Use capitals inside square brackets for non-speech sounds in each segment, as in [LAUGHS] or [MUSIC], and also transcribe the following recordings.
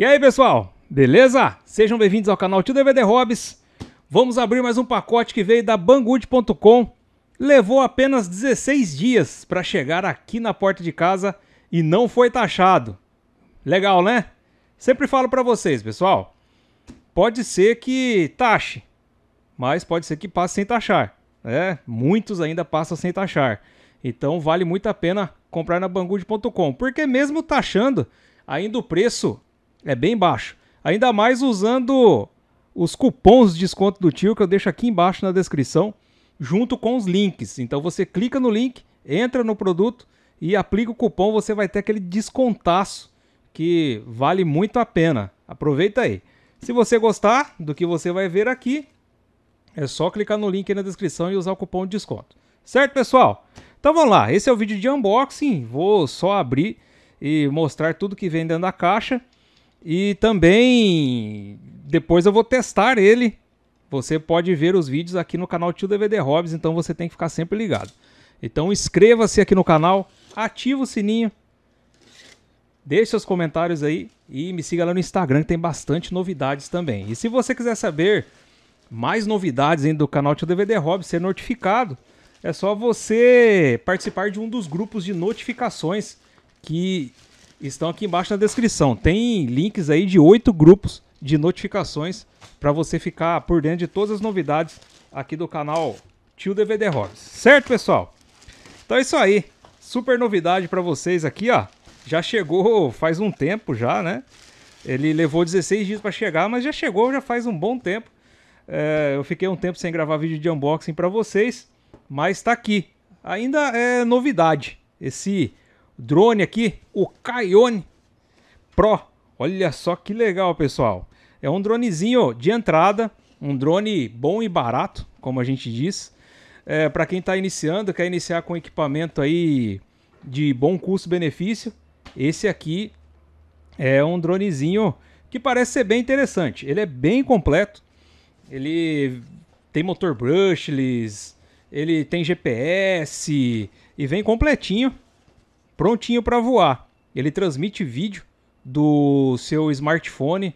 E aí, pessoal? Beleza? Sejam bem-vindos ao canal Tio DVD Hobbies. Vamos abrir mais um pacote que veio da Banggood.com. Levou apenas 16 dias para chegar aqui na porta de casa e não foi taxado. Legal, né? Sempre falo para vocês, pessoal. Pode ser que taxe, mas pode ser que passe sem taxar. É, muitos ainda passam sem taxar. Então vale muito a pena comprar na Banggood.com, porque mesmo taxando, ainda o preço é bem baixo. Ainda mais usando os cupons de desconto do tio que eu deixo aqui embaixo na descrição, junto com os links. Então você clica no link, entra no produto e aplica o cupom, você vai ter aquele descontaço que vale muito a pena. Aproveita aí. Se você gostar do que você vai ver aqui, é só clicar no link aí na descrição e usar o cupom de desconto. Certo, pessoal? Então vamos lá, esse é o vídeo de unboxing, vou só abrir e mostrar tudo que vem dentro da caixa. E também depois eu vou testar ele. Você pode ver os vídeos aqui no canal Tio DVD Hobbies, então você tem que ficar sempre ligado. Então inscreva-se aqui no canal, ativa o sininho, deixe seus comentários aí e me siga lá no Instagram que tem bastante novidades também. E se você quiser saber mais novidades ainda do canal Tio DVD Hobbies, ser notificado, é só você participar de um dos grupos de notificações que estão aqui embaixo na descrição. Tem links aí de oito grupos de notificações para você ficar por dentro de todas as novidades aqui do canal Tio DVD Hobbies. Certo, pessoal? Então é isso aí. Super novidade para vocês aqui, ó. Já chegou faz um tempo já, né? Ele levou 16 dias para chegar, mas já chegou já faz um bom tempo. É, eu fiquei um tempo sem gravar vídeo de unboxing para vocês, mas está aqui. Ainda é novidade esse drone aqui, o Kione Pro. Olha só que legal, pessoal. É um dronezinho de entrada, um drone bom e barato, como a gente diz. É, para quem está iniciando, quer iniciar com equipamento aí de bom custo-benefício, esse aqui é um dronezinho que parece ser bem interessante. Ele é bem completo. Ele tem motor brushless, ele tem GPS e vem completinho prontinho para voar. Ele transmite vídeo do seu smartphone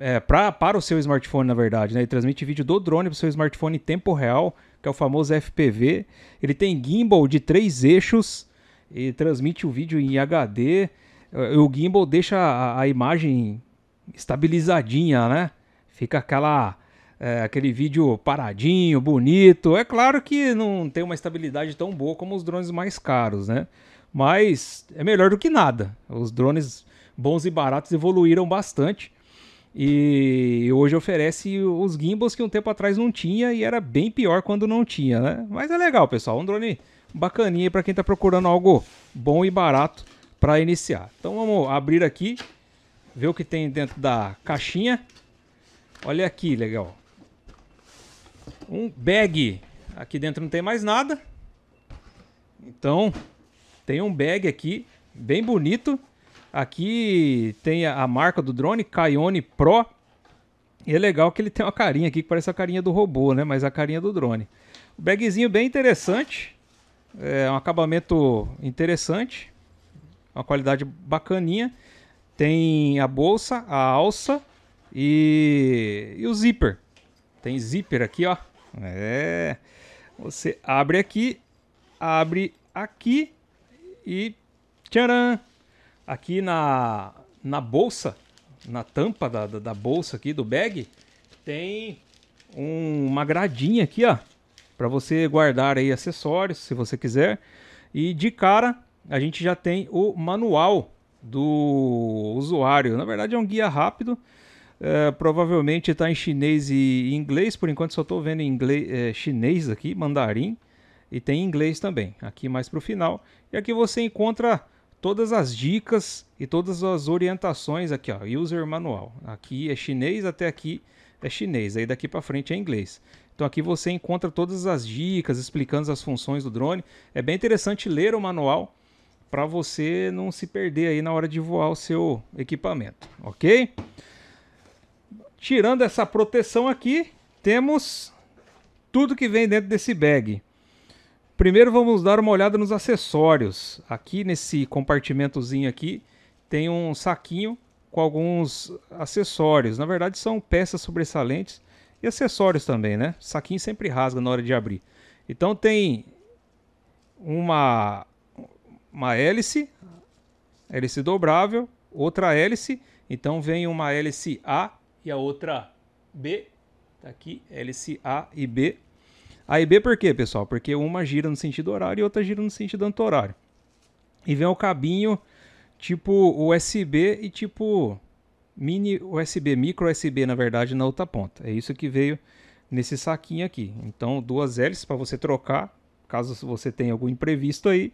é, pra, para o seu smartphone, na verdade. Né? Ele transmite vídeo do drone para o seu smartphone em tempo real, que é o famoso FPV. Ele tem gimbal de três eixos e transmite o vídeo em HD. O gimbal deixa a, a imagem estabilizadinha, né? Fica aquela é, aquele vídeo paradinho, bonito. É claro que não tem uma estabilidade tão boa como os drones mais caros, né? mas é melhor do que nada. Os drones bons e baratos evoluíram bastante e hoje oferece os gimbals que um tempo atrás não tinha e era bem pior quando não tinha, né? Mas é legal, pessoal, um drone bacaninha para quem está procurando algo bom e barato para iniciar. Então vamos abrir aqui, ver o que tem dentro da caixinha. Olha aqui, legal. Um bag. Aqui dentro não tem mais nada. Então, tem um bag aqui, bem bonito. Aqui tem a, marca do drone, Caione Pro. E é legal que ele tem uma carinha aqui que parece a carinha do robô, né? Mas a carinha do drone. O bagzinho bem interessante. É um acabamento interessante. Uma qualidade bacaninha. Tem a bolsa, a alça e, e o zíper. Tem zíper aqui, ó. É. Você abre aqui, abre aqui e tcharam! Aqui na, na bolsa, na tampa da, da, da bolsa aqui do bag, tem um, uma gradinha aqui, ó, para você guardar aí acessórios, se você quiser. E de cara, a gente já tem o manual do usuário. Na verdade, é um guia rápido. É, provavelmente está em chinês e inglês. Por enquanto, só estou vendo em inglês, é, chinês aqui, mandarim e tem em inglês também, aqui mais para o final. E aqui você encontra todas as dicas e todas as orientações aqui, ó, user manual. Aqui é chinês, até aqui é chinês, aí daqui para frente é inglês. Então aqui você encontra todas as dicas explicando as funções do drone. É bem interessante ler o manual para você não se perder aí na hora de voar o seu equipamento, ok? Tirando essa proteção aqui, temos tudo que vem dentro desse bag. Primeiro vamos dar uma olhada nos acessórios. Aqui nesse compartimentozinho aqui tem um saquinho com alguns acessórios. Na verdade são peças sobressalentes e acessórios também, né? Saquinho sempre rasga na hora de abrir. Então tem uma uma hélice, hélice dobrável, outra hélice, então vem uma hélice A e a outra B, tá aqui, hélice A e B. A e B por quê, pessoal? Porque uma gira no sentido horário e outra gira no sentido anti-horário. E vem o cabinho tipo USB e tipo mini USB, micro USB, na verdade, na outra ponta. É isso que veio nesse saquinho aqui. Então, duas hélices para você trocar, caso você tenha algum imprevisto aí.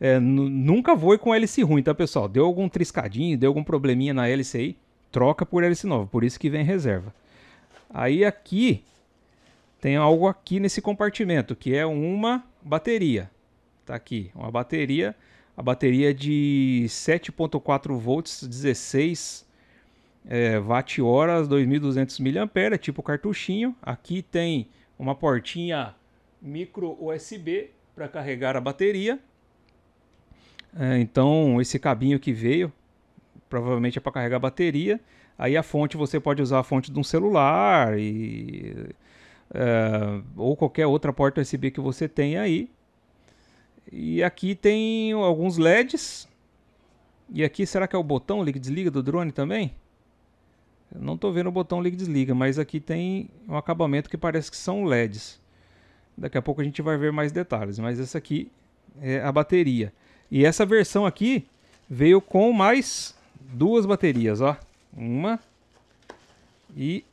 É, nunca voe com hélice ruim, tá, pessoal? Deu algum triscadinho, deu algum probleminha na hélice aí, troca por hélice nova. Por isso que vem reserva. Aí aqui tem algo aqui nesse compartimento, que é uma bateria. Tá aqui, uma bateria, a bateria de 7.4 volts, 16 é, watt-horas, 2.200 mAh, é tipo cartuchinho. Aqui tem uma portinha micro USB para carregar a bateria. É, então, esse cabinho que veio, provavelmente é para carregar a bateria. Aí a fonte, você pode usar a fonte de um celular e é, ou qualquer outra porta USB que você tenha aí. E aqui tem alguns LEDs. E aqui, será que é o botão liga-desliga do drone também? Eu não estou vendo o botão liga-desliga, mas aqui tem um acabamento que parece que são LEDs. Daqui a pouco a gente vai ver mais detalhes, mas essa aqui é a bateria. E essa versão aqui veio com mais duas baterias, ó. Uma e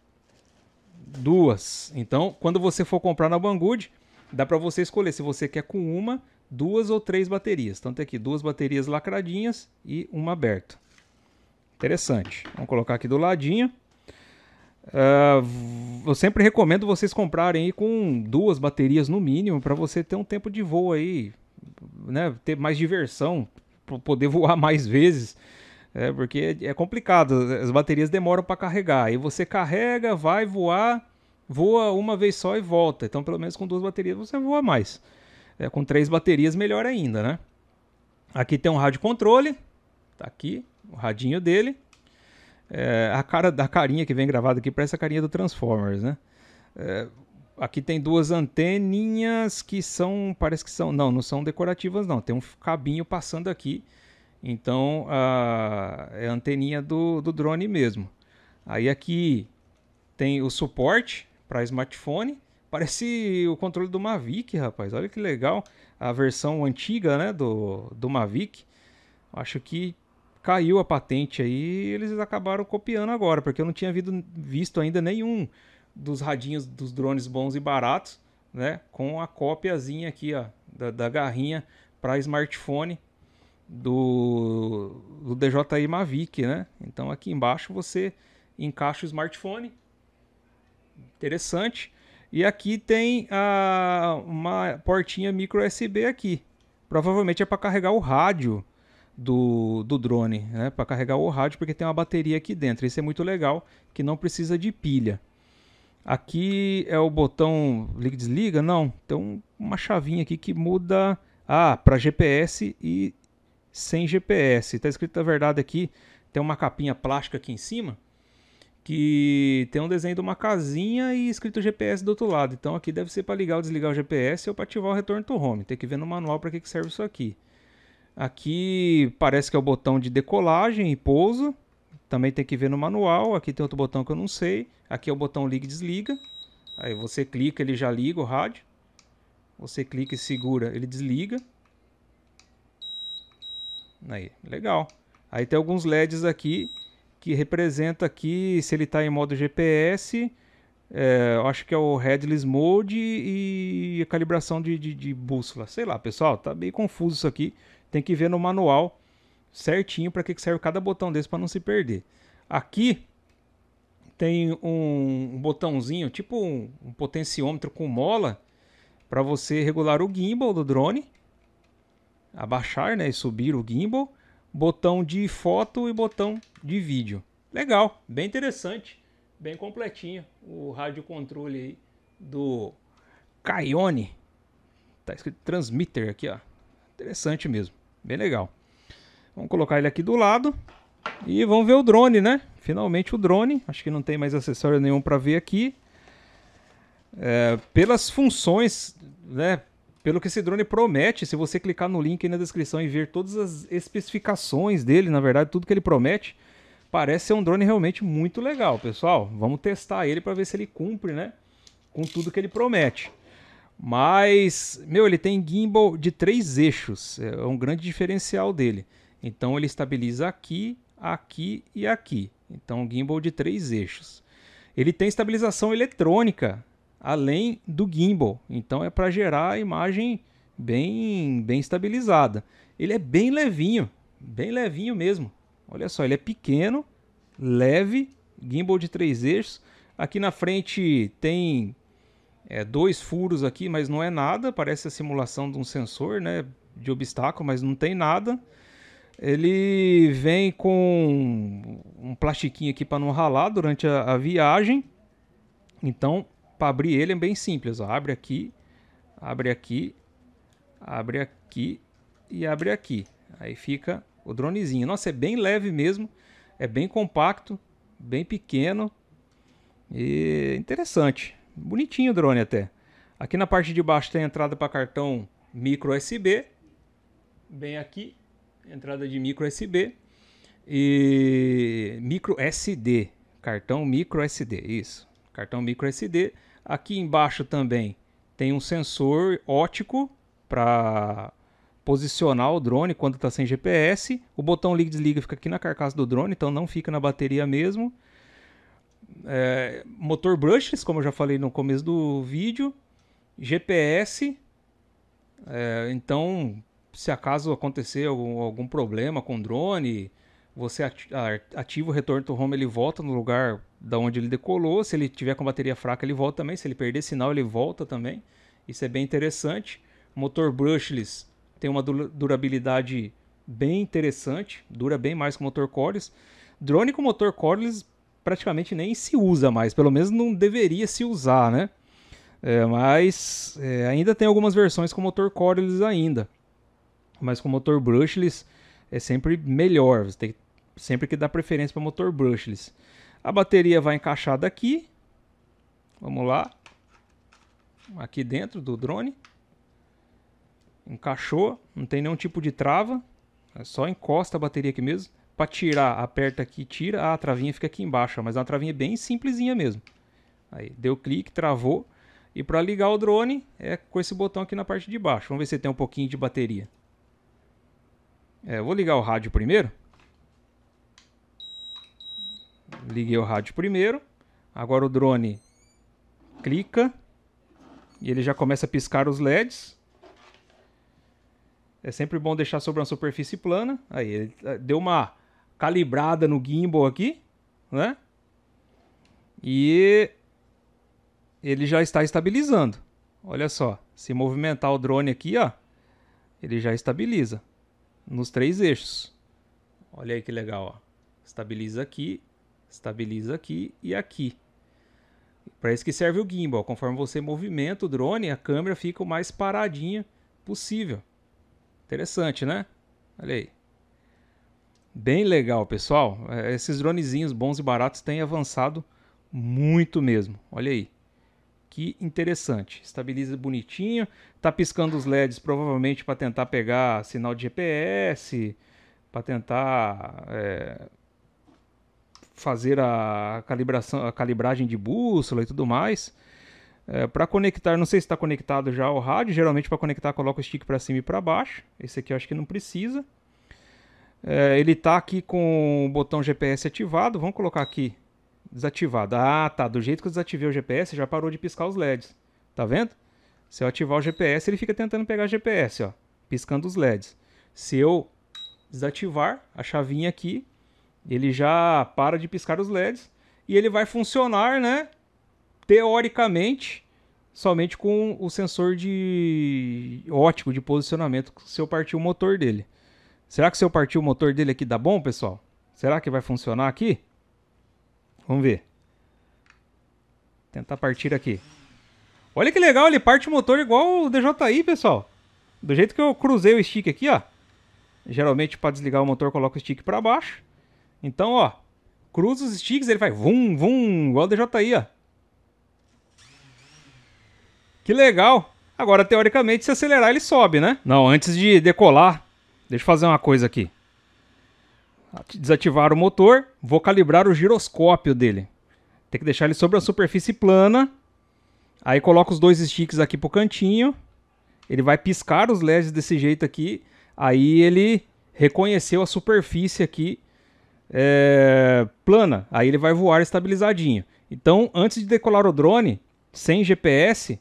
Duas. Então, quando você for comprar na Banggood, dá para você escolher se você quer com uma, duas ou três baterias. Então tem aqui duas baterias lacradinhas e uma aberta. Interessante. Vamos colocar aqui do ladinho. Uh, eu sempre recomendo vocês comprarem com duas baterias no mínimo para você ter um tempo de voo aí, né? Ter mais diversão, poder [LAUGHS] voar mais vezes. É, porque é complicado, as baterias demoram para carregar. E você carrega, vai voar, voa uma vez só e volta. Então, pelo menos com duas baterias você voa mais. É, com três baterias, melhor ainda, né? Aqui tem um rádio controle, tá aqui, o radinho dele. É, a cara da carinha que vem gravada aqui parece a carinha do Transformers, né? É, aqui tem duas anteninhas que são, parece que são, não, não são decorativas não, tem um cabinho passando aqui então, a, é a anteninha do, do drone mesmo. Aí aqui tem o suporte para smartphone. Parece o controle do Mavic, rapaz. Olha que legal. A versão antiga né, do, do Mavic. Acho que caiu a patente aí e eles acabaram copiando agora, porque eu não tinha vido, visto ainda nenhum dos radinhos dos drones bons e baratos, né? Com a cópiazinha aqui, ó, da, da garrinha para smartphone do, do DJI Mavic, né? Então aqui embaixo você encaixa o smartphone. Interessante. E aqui tem a, ah, uma portinha micro USB aqui. Provavelmente é para carregar o rádio do, do drone, né? Para carregar o rádio, porque tem uma bateria aqui dentro. Isso é muito legal, que não precisa de pilha. Aqui é o botão liga desliga? Não, tem uma chavinha aqui que muda ah, para GPS e sem GPS. Está escrito a verdade aqui, tem uma capinha plástica aqui em cima que tem um desenho de uma casinha e escrito GPS do outro lado. Então aqui deve ser para ligar ou desligar o GPS ou para ativar o retorno to home. Tem que ver no manual para que, que serve isso aqui. Aqui parece que é o botão de decolagem e pouso. Também tem que ver no manual. Aqui tem outro botão que eu não sei. Aqui é o botão liga e desliga. Aí você clica, ele já liga o rádio. Você clica e segura, ele desliga. Aí, legal. Aí tem alguns LEDs aqui que representa aqui se ele está em modo GPS, é, acho que é o headless mode e a calibração de, de, de, bússola. Sei lá, pessoal, tá meio confuso isso aqui. Tem que ver no manual certinho para que serve cada botão desse para não se perder. Aqui tem um botãozinho, tipo um, um potenciômetro com mola, para você regular o gimbal do drone abaixar né, e subir o gimbal, botão de foto e botão de vídeo. Legal, bem interessante, bem completinho o rádio controle do Caione. Tá escrito transmitter aqui, ó. Interessante mesmo, bem legal. Vamos colocar ele aqui do lado e vamos ver o drone, né? Finalmente o drone, acho que não tem mais acessório nenhum para ver aqui. É, pelas funções, né? Pelo que esse drone promete, se você clicar no link aí na descrição e ver todas as especificações dele, na verdade, tudo que ele promete, parece ser um drone realmente muito legal, pessoal. Vamos testar ele para ver se ele cumpre, né? Com tudo que ele promete. Mas, meu, ele tem gimbal de três eixos, é um grande diferencial dele. Então ele estabiliza aqui, aqui e aqui. Então, gimbal de três eixos. Ele tem estabilização eletrônica, além do gimbal. Então é para gerar a imagem bem, bem estabilizada. Ele é bem levinho, bem levinho mesmo. Olha só, ele é pequeno, leve, gimbal de três eixos. Aqui na frente tem é, dois furos aqui, mas não é nada. Parece a simulação de um sensor, né? De obstáculo, mas não tem nada. Ele vem com um plastiquinho aqui para não ralar durante a, a viagem. Então para abrir ele é bem simples. Ó. Abre aqui, abre aqui, abre aqui e abre aqui. Aí fica o dronezinho. Nossa, é bem leve mesmo. É bem compacto, bem pequeno. E interessante. Bonitinho o drone até. Aqui na parte de baixo tem a entrada para cartão micro USB. Bem aqui, entrada de micro USB e micro SD, cartão micro SD, isso. Cartão micro SD Aqui embaixo também tem um sensor ótico para posicionar o drone quando está sem GPS. O botão liga e desliga fica aqui na carcaça do drone, então não fica na bateria mesmo. É, motor brushes, como eu já falei no começo do vídeo. GPS. É, então, se acaso acontecer algum, algum problema com o drone, você ativa o retorno do home, ele volta no lugar da onde ele decolou. Se ele tiver com bateria fraca, ele volta também. Se ele perder sinal, ele volta também. Isso é bem interessante. motor brushless tem uma durabilidade bem interessante, dura bem mais que o motor cordless. Drone com motor cordless praticamente nem se usa mais, pelo menos não deveria se usar, né? É, mas é, ainda tem algumas versões com motor cordless ainda. Mas com motor brushless é sempre melhor, você tem sempre que dar preferência para motor brushless. A bateria vai encaixar daqui, Vamos lá. Aqui dentro do drone. Encaixou. Não tem nenhum tipo de trava. É só encosta a bateria aqui mesmo. Para tirar, aperta aqui, tira. Ah, a travinha fica aqui embaixo. Mas é uma travinha bem simplesinha mesmo. Aí, deu clique, travou. E para ligar o drone é com esse botão aqui na parte de baixo. Vamos ver se tem um pouquinho de bateria. É, vou ligar o rádio primeiro. Liguei o rádio primeiro. Agora o drone clica e ele já começa a piscar os LEDs. É sempre bom deixar sobre uma superfície plana. Aí ele eh, deu uma calibrada no gimbal aqui, né? E ele já está estabilizando. Olha só, se movimentar o drone aqui, ó, ele já estabiliza nos três eixos. Olha aí que legal, ó. Estabiliza aqui Estabiliza aqui e aqui. Para isso que serve o gimbal. Conforme você movimenta o drone, a câmera fica o mais paradinha possível. Interessante, né? Olha aí. Bem legal, pessoal. É, esses dronezinhos bons e baratos têm avançado muito mesmo. Olha aí. Que interessante. Estabiliza bonitinho. Tá piscando os LEDs provavelmente para tentar pegar sinal de GPS, para tentar é, fazer a calibração, a calibragem de bússola e tudo mais. É, para conectar, não sei se está conectado já ao rádio. Geralmente para conectar coloca o stick para cima e para baixo. Esse aqui eu acho que não precisa. É, ele está aqui com o botão GPS ativado. Vamos colocar aqui desativado. Ah, tá. Do jeito que eu desativei o GPS, já parou de piscar os LEDs. Tá vendo? Se eu ativar o GPS, ele fica tentando pegar o GPS, ó, piscando os LEDs. Se eu desativar a chavinha aqui, ele já para de piscar os LEDs e ele vai funcionar, né? Teoricamente, somente com o sensor de ótico de posicionamento se eu partir o motor dele. Será que se eu partir o motor dele aqui dá bom, pessoal? Será que vai funcionar aqui? Vamos ver. Tentar partir aqui. Olha que legal, ele parte o motor igual o DJI, pessoal. Do jeito que eu cruzei o stick aqui, ó. Geralmente para desligar o motor coloco o stick para baixo. Então, ó, cruza os sticks, ele vai vum, vum, igual o aí, ó. Que legal. Agora, teoricamente, se acelerar, ele sobe, né? Não, antes de decolar, deixa eu fazer uma coisa aqui. Desativar o motor, vou calibrar o giroscópio dele. Tem que deixar ele sobre a superfície plana. Aí coloco os dois sticks aqui pro cantinho. Ele vai piscar os LEDs desse jeito aqui. Aí ele reconheceu a superfície aqui é, plana, aí ele vai voar estabilizadinho. Então, antes de decolar o drone, sem GPS,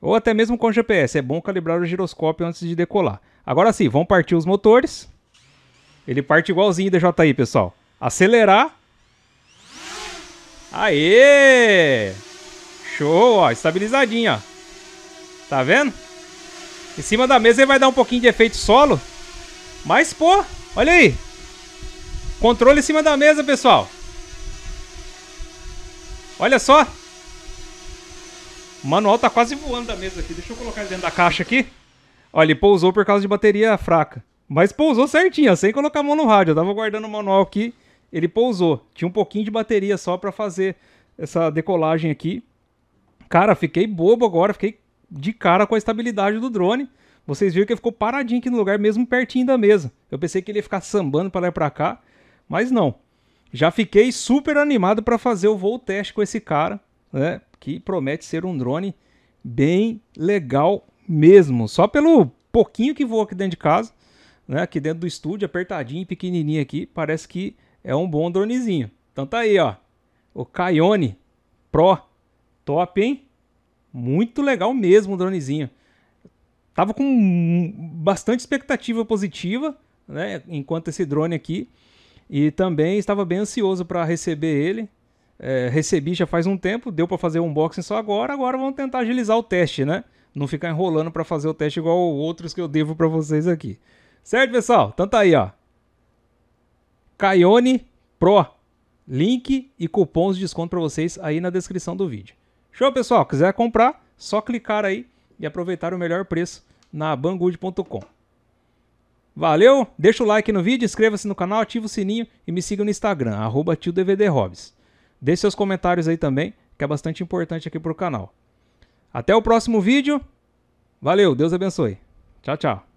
ou até mesmo com GPS, é bom calibrar o giroscópio antes de decolar. Agora sim, vão partir os motores. Ele parte igualzinho DJI, pessoal. Acelerar. Aê! Show, ó, estabilizadinho, ó. Tá vendo? Em cima da mesa ele vai dar um pouquinho de efeito solo. Mas, pô, olha aí. Controle em cima da mesa, pessoal. Olha só. O manual tá quase voando da mesa aqui. Deixa eu colocar ele dentro da caixa aqui. Olha, ele pousou por causa de bateria fraca. Mas pousou certinho, sem colocar a mão no rádio. Eu tava guardando o manual aqui. Ele pousou. Tinha um pouquinho de bateria só para fazer essa decolagem aqui. Cara, fiquei bobo agora. Fiquei de cara com a estabilidade do drone. Vocês viram que ele ficou paradinho aqui no lugar, mesmo pertinho da mesa. Eu pensei que ele ia ficar sambando para lá e para cá. Mas não. Já fiquei super animado para fazer o voo teste com esse cara, né? Que promete ser um drone bem legal mesmo. Só pelo pouquinho que voa aqui dentro de casa, né? Aqui dentro do estúdio, apertadinho, pequenininho aqui, parece que é um bom dronezinho. Então tá aí, ó. O Caione Pro. Top, hein? Muito legal mesmo o dronezinho. Tava com bastante expectativa positiva, né? Enquanto esse drone aqui e também estava bem ansioso para receber ele. É, recebi já faz um tempo, deu para fazer o unboxing só agora. Agora vamos tentar agilizar o teste, né? Não ficar enrolando para fazer o teste igual outros que eu devo para vocês aqui. Certo, pessoal? Então tá aí, ó. Caione Pro. Link e cupons de desconto para vocês aí na descrição do vídeo. Show, pessoal? Quiser comprar, só clicar aí e aproveitar o melhor preço na bangood.com. Valeu, deixa o like no vídeo, inscreva-se no canal, ativa o sininho e me siga no Instagram, arroba tio Deixe seus comentários aí também, que é bastante importante aqui para o canal. Até o próximo vídeo. Valeu, Deus abençoe. Tchau, tchau.